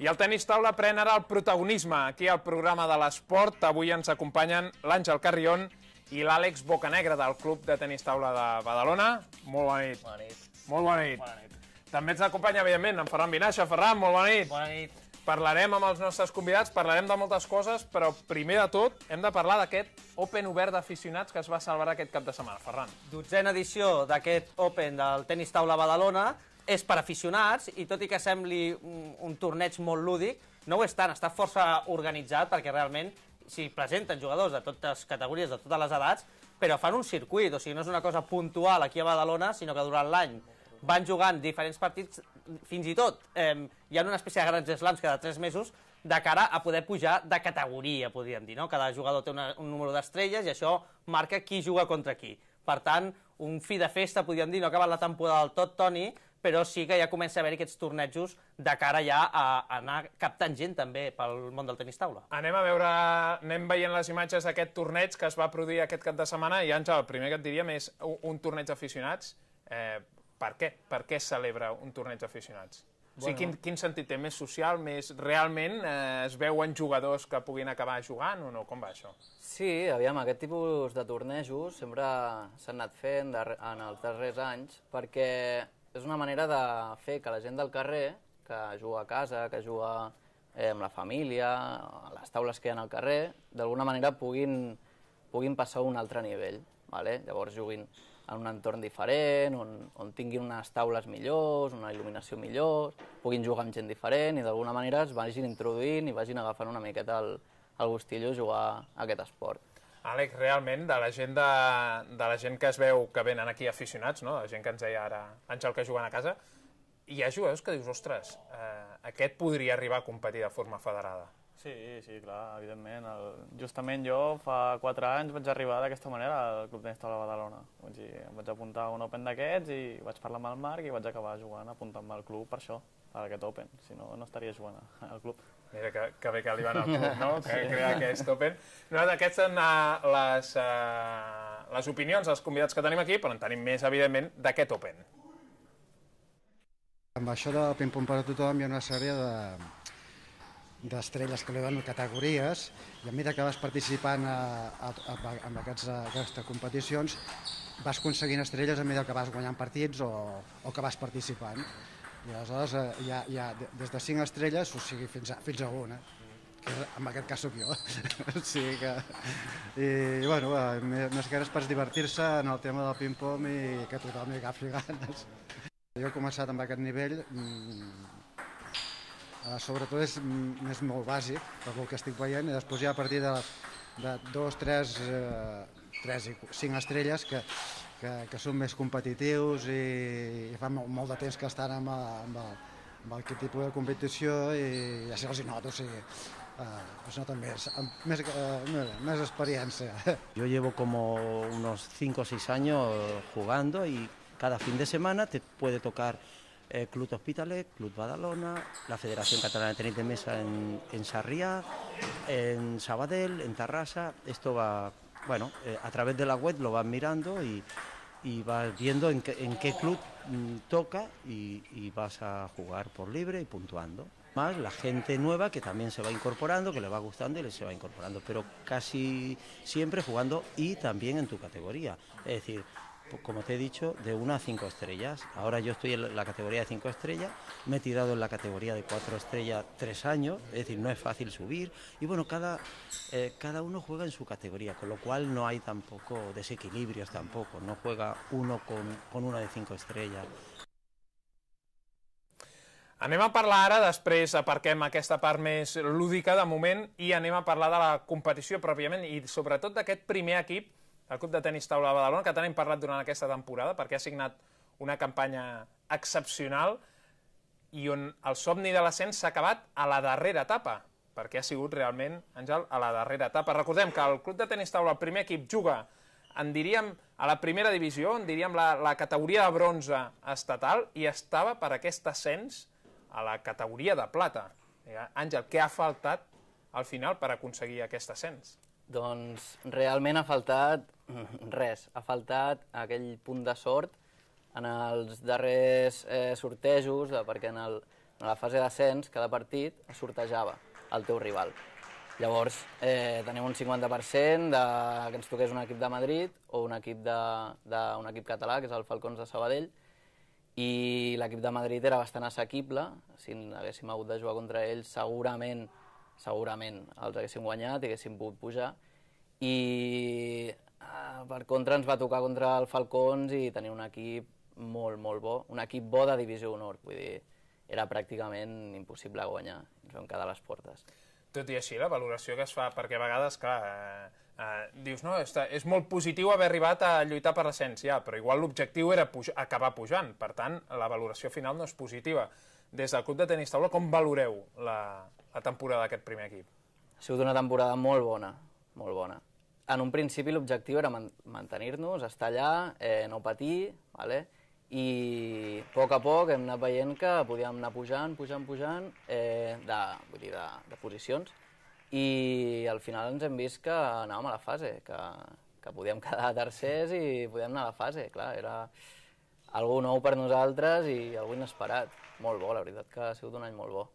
I el tenis taula pren ara el protagonisme. Aquí al programa de l'esport avui ens acompanyen l'Àngel Carrion i l'Àlex Bocanegra del Club de Tenis Taula de Badalona. Molt bona nit. Bona nit. Molt bona nit. Bona nit. També ens acompanya, evidentment, en Ferran Vinaixa. Ferran, molt bona nit. Bona nit. Parlarem amb els nostres convidats, parlarem de moltes coses, però primer de tot hem de parlar d'aquest Open obert d'aficionats que es va celebrar aquest cap de setmana. Ferran. Dotzena edició d'aquest Open del Tenis Taula Badalona, és per aficionats i tot i que sembli un, un torneig molt lúdic, no ho és tant, està força organitzat perquè realment s'hi presenten jugadors de totes categories, de totes les edats, però fan un circuit, o sigui, no és una cosa puntual aquí a Badalona, sinó que durant l'any van jugant diferents partits, fins i tot eh, hi ha una espècie de grans slams cada tres mesos de cara a poder pujar de categoria, podríem dir, no? Cada jugador té una, un número d'estrelles i això marca qui juga contra qui. Per tant, un fi de festa, podríem dir, no ha acabat la temporada del tot, Toni, però sí que ja comença a haver aquests tornejos de cara ja a anar captant gent també pel món del tenis taula. Anem a veure, anem veient les imatges d'aquest torneig que es va produir aquest cap de setmana i, Àngel, el primer que et diria és un torneig d'aficionats. Eh, per què? Per què es celebra un torneig d'aficionats? Bueno. O sigui, quin, quin sentit té? Més social? Més... Realment eh, es veuen jugadors que puguin acabar jugant o no? Com va això? Sí, aviam, aquest tipus de tornejos sempre s'han anat fent en els darrers anys perquè és una manera de fer que la gent del carrer, que juga a casa, que juga eh, amb la família, a les taules que hi ha al carrer, d'alguna manera puguin, puguin passar a un altre nivell. Vale? Llavors juguin en un entorn diferent, on, on tinguin unes taules millors, una il·luminació millor, puguin jugar amb gent diferent i d'alguna manera es vagin introduint i vagin agafant una miqueta el, el gustillo a jugar a aquest esport. Àlex, realment, de la gent, de, de la gent que es veu que venen aquí aficionats, no? la gent que ens deia ara, Àngel, que juguen a casa, hi ha jugadors que dius, ostres, eh, aquest podria arribar a competir de forma federada. Sí, sí, clar, evidentment. El... Justament jo fa 4 anys vaig arribar d'aquesta manera al Club Tenis de de Badalona. Vull dir, em vaig apuntar a un Open d'aquests i vaig parlar amb el Marc i vaig acabar jugant, apuntant-me al club per això, per aquest Open. Si no, no estaria jugant al club. Mira, que, que bé que li van al club, no? Que sí. crea aquest Open. No, d'aquests són uh, les, uh, les opinions dels convidats que tenim aquí, però en tenim més, evidentment, d'aquest Open. Amb això de ping-pong per a tothom hi ha una sèrie de, d'estrelles que li donen categories i a mesura que vas participant a, en aquestes competicions vas aconseguint estrelles a mesura que vas guanyant partits o, o que vas participant. I aleshores eh, hi ha, hi ha des de 5 estrelles o sigui, fins a, fins a una, eh? que en aquest cas sóc jo. o sigui que... I bueno, eh, més que res per divertir-se en el tema del ping-pong i que tothom hi agafi ganes. Jo he començat amb aquest nivell mmm, Eh, sobretot és, és molt bàsic, per el que estic veient, i després ja a partir de, de dos, tres, eh, tres i cinc estrelles que, que, que són més competitius i, i fa molt, molt de temps que estan amb, amb, el, amb aquest tipus de competició i, i així els noto, o sigui, eh, pues eh, no més, més, uh, més experiència. Jo llevo com unos 5 o 6 anys jugando i cada fin de setmana te puede tocar Eh, club Hospitales, Club Badalona, la Federación Catalana de Tenis de Mesa en, en Sarriá, en Sabadell, en Tarrasa. Esto va, bueno, eh, a través de la web lo vas mirando y, vas viendo en, qué club mm, toca y, y vas a jugar por libre y puntuando más la gente nueva que también se va incorporando, que le va gustando y le se va incorporando, pero casi siempre jugando y también en tu categoría. Es decir, pues, como te he dicho, de una a cinco estrellas. Ahora yo estoy en la categoría de cinco estrellas, me he tirado en la categoría de cuatro estrellas tres años, es decir, no es fácil subir. Y bueno, cada, eh, cada uno juega en su categoría, con lo cual no hay tampoco desequilibrios tampoco, no juega uno con, con una de cinco estrellas. Anem a parlar ara, després aparquem aquesta part més lúdica de moment i anem a parlar de la competició pròpiament i sobretot d'aquest primer equip el Club de Tenis Taula de Badalona, que tant hem parlat durant aquesta temporada, perquè ha signat una campanya excepcional i on el somni de l'ascens s'ha acabat a la darrera etapa, perquè ha sigut realment, Àngel, a la darrera etapa. Recordem que el Club de Tenis Taula, el primer equip, juga en diríem, a la primera divisió, en diríem la, la categoria de bronze estatal, i estava per aquest ascens a la categoria de plata. Àngel, què ha faltat al final per aconseguir aquest ascens? Doncs realment ha faltat res, ha faltat aquell punt de sort en els darrers eh, sortejos, eh, perquè en, el, en la fase d'ascens cada partit sortejava el teu rival. Llavors, eh, tenim un 50% de, que ens toqués un equip de Madrid o un equip, de, de, un equip català, que és el Falcons de Sabadell, i l'equip de Madrid era bastant assequible, si haguéssim hagut de jugar contra ells segurament segurament els haguéssim guanyat i haguéssim pogut pujar. I eh, per contra ens va tocar contra el Falcons i tenir un equip molt, molt bo, un equip bo de divisió honor, vull dir, era pràcticament impossible guanyar, ens vam quedar a les portes. Tot i així, la valoració que es fa, perquè a vegades, clar, eh, eh, dius, no, és, és molt positiu haver arribat a lluitar per l'essència, però igual l'objectiu era puj acabar pujant, per tant, la valoració final no és positiva des del club de tenis taula, com valoreu la, la temporada d'aquest primer equip? Ha sigut una temporada molt bona, molt bona. En un principi l'objectiu era man mantenir-nos, estar allà, eh, no patir, vale? i a poc a poc hem anat veient que podíem anar pujant, pujant, pujant, eh, de, vull dir, de, de posicions, i al final ens hem vist que anàvem a la fase, que, que podíem quedar tercers i podíem anar a la fase, clar, era algú nou per nosaltres i algú inesperat. Molt bo, la veritat que ha sigut un any molt bo.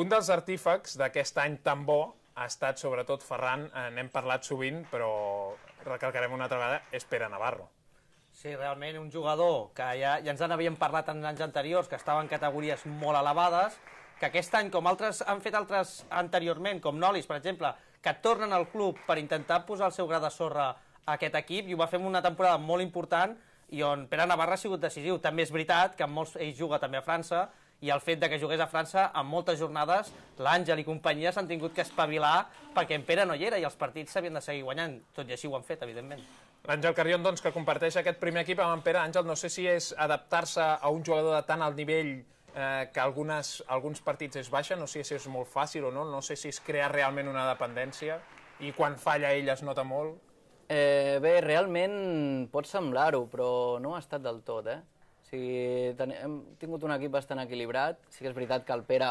Un dels artífecs d'aquest any tan bo ha estat sobretot Ferran, eh, n'hem parlat sovint, però recalcarem una altra vegada, és Pere Navarro. Sí, realment un jugador que ja, ja ens n'havíem parlat en anys anteriors, que estava en categories molt elevades, que aquest any, com altres han fet altres anteriorment, com Nolis, per exemple, que tornen al club per intentar posar el seu gra de sorra a aquest equip, i ho va fer en una temporada molt important, i on Pere Navarra ha sigut decisiu. També és veritat que molts, ell juga també a França, i el fet de que jugués a França, en moltes jornades, l'Àngel i companyia s'han tingut que espavilar perquè en Pere no hi era i els partits s'havien de seguir guanyant. Tot i així ho han fet, evidentment. L'Àngel Carrion, doncs, que comparteix aquest primer equip amb en Pere Àngel, no sé si és adaptar-se a un jugador de tant al nivell eh, que algunes, alguns partits es baixa, no sé si és molt fàcil o no, no sé si es crea realment una dependència i quan falla ell es nota molt. Eh, bé, realment pot semblar-ho, però no ha estat del tot, eh? O sigui, ten hem tingut un equip bastant equilibrat. Sí que és veritat que el Pere,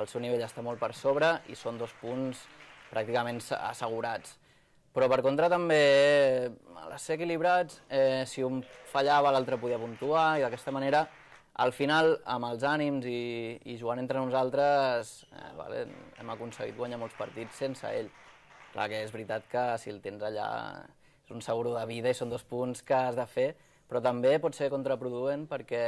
el seu nivell està molt per sobre i són dos punts pràcticament assegurats. Però per contra també, eh, a ser equilibrats, eh, si un fallava l'altre podia puntuar i d'aquesta manera al final, amb els ànims i, i jugant entre nosaltres, eh, vale, hem aconseguit guanyar molts partits sense ell. Clar que és veritat que si el tens allà és un seguro de vida i són dos punts que has de fer, però també pot ser contraproduent perquè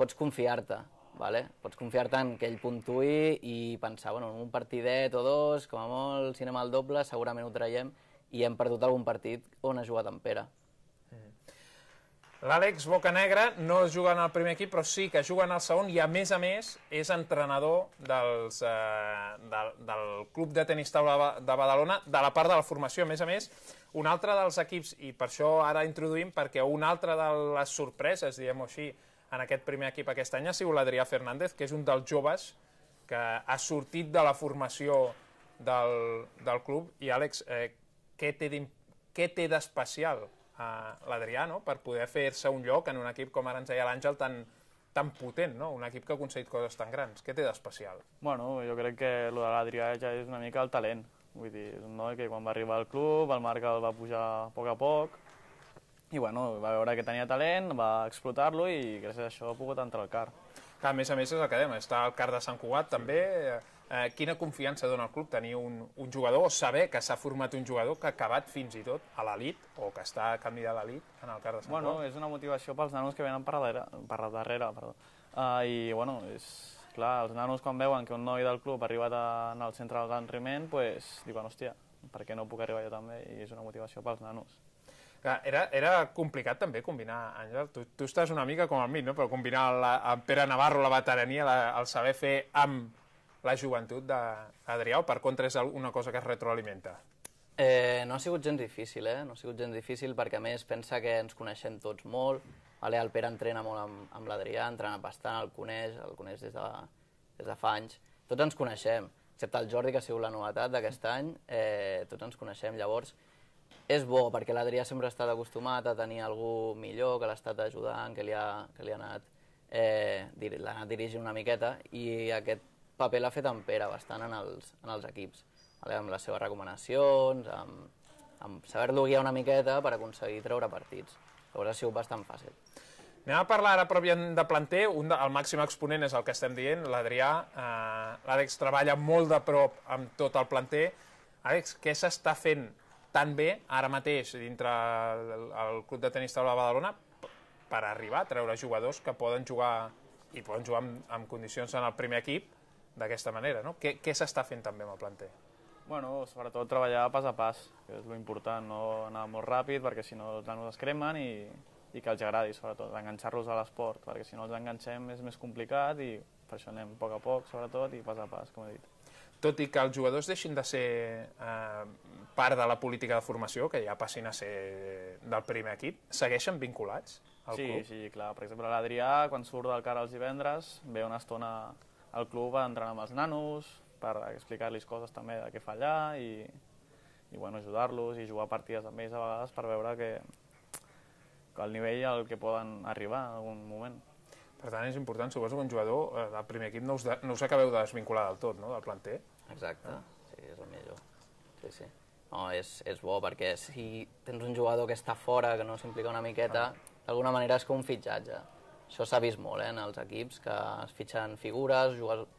pots confiar-te, vale? pots confiar-te en que ell puntuï i pensar, bueno, en un partidet o dos, com a molt, si anem al doble, segurament ho traiem, i hem perdut algun partit on ha jugat en Pere. L'Àlex Bocanegra no juga en el primer equip, però sí que juga en el segon i, a més a més, és entrenador dels, eh, del, del Club de Tenis Taula de Badalona, de la part de la formació, a més a més. Un altre dels equips, i per això ara introduïm, perquè un altre de les sorpreses, diguem-ho així, en aquest primer equip aquest any ha sigut l'Adrià Fernández, que és un dels joves que ha sortit de la formació del, del club. I, Àlex, eh, què té d'especial a l'Adrià, no? per poder fer-se un lloc en un equip, com ara ens deia l'Àngel, tan, tan potent, no? un equip que ha aconseguit coses tan grans. Què té d'especial? Bueno, jo crec que el de l'Adrià ja és una mica el talent. Vull dir, és un noi que quan va arribar al club el Marc el va pujar a poc a poc i bueno, va veure que tenia talent, va explotar-lo i gràcies a això ha pogut entrar al CAR. Que a més a més és el que dèiem, està al CAR de Sant Cugat sí. també, eh, eh, quina confiança dona el club tenir un, un jugador o saber que s'ha format un jugador que ha acabat fins i tot a l'elit o que està a canvi de l'elit en el cas de Sant Bueno, és una motivació pels nanos que venen per darrere, per darrere perdó. Uh, I, bueno, és, clar, els nanos quan veuen que un noi del club ha arribat a, en centre del gran riment, pues, diuen, hòstia, per què no puc arribar jo també? I és una motivació pels nanos. Era, era complicat també combinar, Àngel, tu, tu estàs una mica com a mi, no? però combinar la, amb Pere Navarro la veterania, la, el saber fer amb la joventut d'Adrià, o per contra és una cosa que es retroalimenta? Eh, no ha sigut gens difícil, eh? No ha sigut gens difícil perquè, a més, pensa que ens coneixem tots molt. Ale, el Pere entrena molt amb, amb l'Adrià, entrena bastant, el coneix, el coneix des de, des de fa anys. Tots ens coneixem, excepte el Jordi, que ha sigut la novetat d'aquest any, eh, tots ens coneixem. Llavors, és bo, perquè l'Adrià sempre ha estat acostumat a tenir algú millor, que l'ha estat ajudant, que li ha, que li ha anat, eh, l'ha anat dirigint una miqueta, i aquest paper l'ha fet en Pere bastant en els, en els equips, vale? amb les seves recomanacions, amb, amb saber-lo guiar una miqueta per aconseguir treure partits. Llavors ha sigut bastant fàcil. Anem a parlar ara pròpiament de planter. Un de, el màxim exponent és el que estem dient, l'Adrià. Eh, L'Àlex treballa molt de prop amb tot el planter. Àlex, què s'està fent tan bé ara mateix dintre el, el Club de Tenis Taula de Badalona per arribar a treure jugadors que poden jugar i poden jugar amb, amb condicions en el primer equip d'aquesta manera. No? Què, què s'està fent també amb el planter? Bueno, sobretot treballar pas a pas, que és l'important, no anar molt ràpid perquè si no els nanos es cremen i, i que els agradi, sobretot, enganxar-los a l'esport, perquè si no els enganxem és més complicat i per això anem a poc a poc, sobretot, i pas a pas, com he dit. Tot i que els jugadors deixin de ser eh, part de la política de formació, que ja passin a ser del primer equip, segueixen vinculats al sí, club? Sí, sí, clar. Per exemple, l'Adrià, quan surt del Carles els divendres, ve una estona al club a entrenar amb els nanos, per explicar-los coses també de què fa allà i, i bueno, ajudar-los i jugar partides amb ells a vegades per veure que, que el nivell al que poden arribar en algun moment. Per tant, és important, suposo que un jugador eh, del primer equip no us, de, no us acabeu de desvincular del tot, no?, del planter. Exacte, no? sí, és el millor. Sí, sí. No, és, és bo, perquè si tens un jugador que està fora, que no s'implica una miqueta, ah. d'alguna manera és com un fitxatge. Això s'ha vist molt eh, en els equips, que es fitxen figures,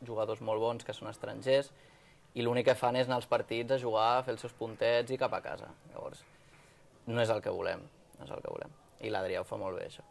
jugadors molt bons que són estrangers, i l'únic que fan és anar als partits a jugar, a fer els seus puntets i cap a casa. Llavors, no és el que volem, no és el que volem. I l'Adrià ho fa molt bé, això.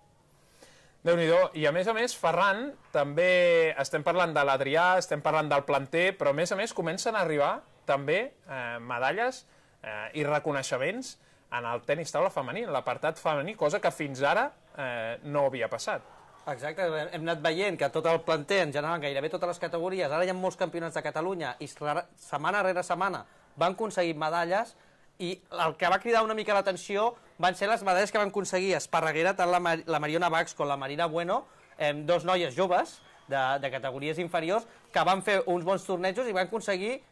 déu nhi I a més a més, Ferran, també estem parlant de l'Adrià, estem parlant del planter, però a més a més comencen a arribar també eh, medalles eh, i reconeixements en el tennis taula femení, en l'apartat femení, cosa que fins ara eh, no havia passat. Exacte, hem anat veient que tot el planter, en general, gairebé totes les categories, ara hi ha molts campionats de Catalunya i setmana rere setmana van aconseguir medalles i el que va cridar una mica l'atenció van ser les medalles que van aconseguir Esparreguera, tant la, Mar la Mariona Bax com la Marina Bueno, eh, dos noies joves de, de categories inferiors que van fer uns bons tornejos i van aconseguir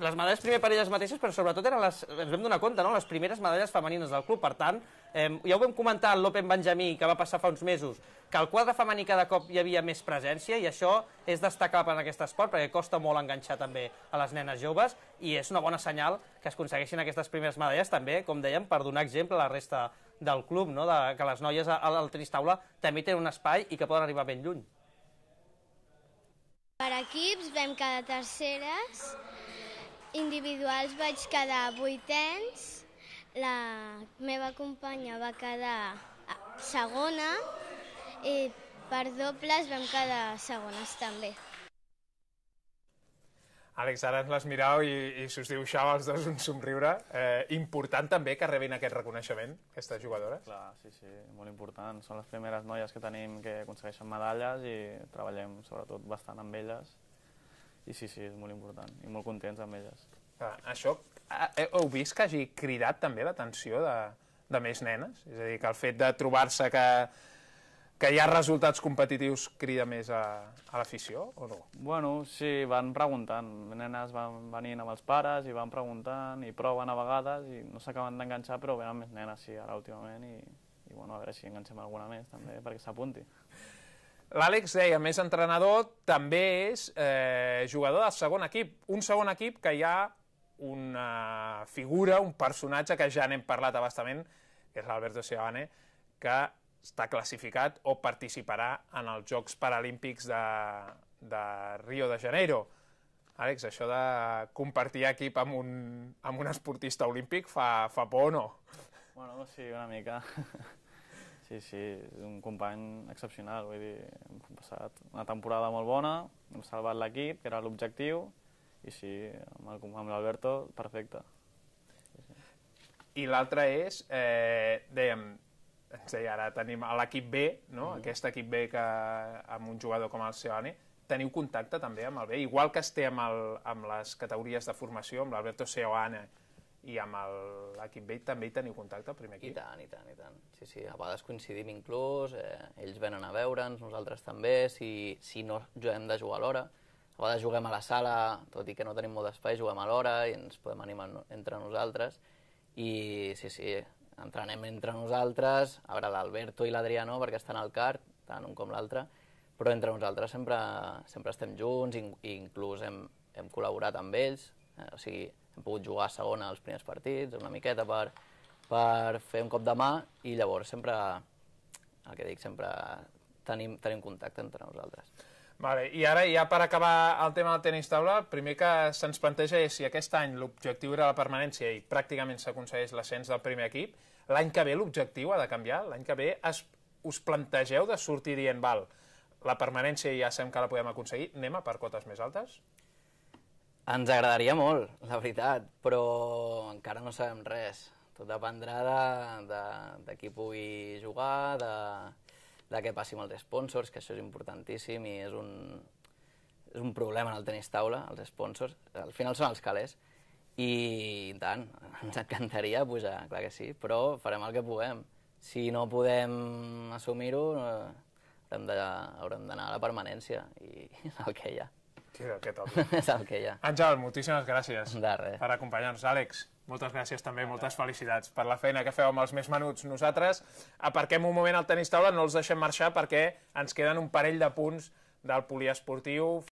les medalles primer per elles mateixes, però sobretot eren les, ens vam donar compte, no? les primeres medalles femenines del club. Per tant, eh, ja ho vam comentar en l'Open Benjamí, que va passar fa uns mesos, que el quadre femení cada cop hi havia més presència i això és destacable en aquest esport perquè costa molt enganxar també a les nenes joves i és una bona senyal que es aconsegueixin aquestes primeres medalles també, com dèiem, per donar exemple a la resta del club, no? de, que les noies al tenis taula també tenen un espai i que poden arribar ben lluny. Per equips vam quedar terceres individuals vaig quedar vuitens, la meva companya va quedar ah, segona i per dobles vam quedar segones també. Àlex, ara ens les mirau i, i si us dibuixava els dos un somriure. Eh, important també que rebin aquest reconeixement, aquestes jugadores. Clar, sí, sí, molt important. Són les primeres noies que tenim que aconsegueixen medalles i treballem sobretot bastant amb elles i sí, sí, és molt important. I molt contents amb elles. Ah, això, ah, eh, heu vist que hagi cridat també l'atenció de, de més nenes? És a dir, que el fet de trobar-se que, que hi ha resultats competitius crida més a, a l'afició, o no? Bueno, sí, van preguntant. Nenes van venint amb els pares i van preguntant i proven a vegades i no s'acaben d'enganxar, però venen més nenes, sí, ara últimament, i, i bueno, a veure si enganxem alguna més, també, perquè s'apunti. L'Àlex deia, més entrenador, també és eh, jugador del segon equip. Un segon equip que hi ha una figura, un personatge que ja n'hem parlat abastament, que és l'Alberto Ciavane, que està classificat o participarà en els Jocs Paralímpics de, de Rio de Janeiro. Àlex, això de compartir equip amb un, amb un esportista olímpic fa, fa por o no? Bueno, sí, una mica. Sí, sí, és un company excepcional, vull dir, hem passat una temporada molt bona, hem salvat l'equip, que era l'objectiu, i sí, amb l'Alberto, perfecte. Sí, sí. I l'altre és, eh, dèiem, ens deia ara tenim l'equip B, no? Mm. aquest equip B que, amb un jugador com el Seoane, teniu contacte també amb el B, igual que es té amb, el, amb les categories de formació, amb l'Alberto Seoane, i amb l'equip vell també hi teniu contacte, el primer equip? I tant, i tant, i tant. Sí, sí, a vegades coincidim inclús, eh, ells venen a veure'ns, nosaltres també, si, si no hem de jugar a l'hora. A vegades juguem a la sala, tot i que no tenim molt d'espai, juguem a l'hora i ens podem animar entre nosaltres. I sí, sí, entrenem entre nosaltres, a veure, l'Alberto i l'Adrià no, perquè estan al CART, tant un com l'altre, però entre nosaltres sempre, sempre estem junts, i inclús hem, hem col·laborat amb ells, eh, o sigui, hem pogut jugar a segona els primers partits, una miqueta per, per fer un cop de mà, i llavors sempre, el que dic, sempre tenim, tenim contacte entre nosaltres. Vale, I ara, ja per acabar el tema del tenis taula, el primer que se'ns planteja és si aquest any l'objectiu era la permanència i pràcticament s'aconsegueix l'ascens del primer equip, l'any que ve l'objectiu ha de canviar, l'any que ve es, us plantegeu de sortir dient, val, la permanència ja sabem que la podem aconseguir, anem a per cotes més altes? Ens agradaria molt, la veritat, però encara no sabem res. Tot dependrà de, de, de qui pugui jugar, de, de què passi amb els sponsors, que això és importantíssim i és un, és un problema en el tenis taula, els sponsors. Al final són els calés. I, i tant, ens encantaria pujar, clar que sí, però farem el que puguem. Si no podem assumir-ho, eh, haurem d'anar a la permanència i el que hi ha. Tira, que tot. és el que hi ha. Àngel, moltíssimes gràcies per acompanyar-nos. Àlex, moltes gràcies també, moltes felicitats per la feina que feu amb els més menuts. Nosaltres aparquem un moment al tenis taula, no els deixem marxar perquè ens queden un parell de punts del poliesportiu.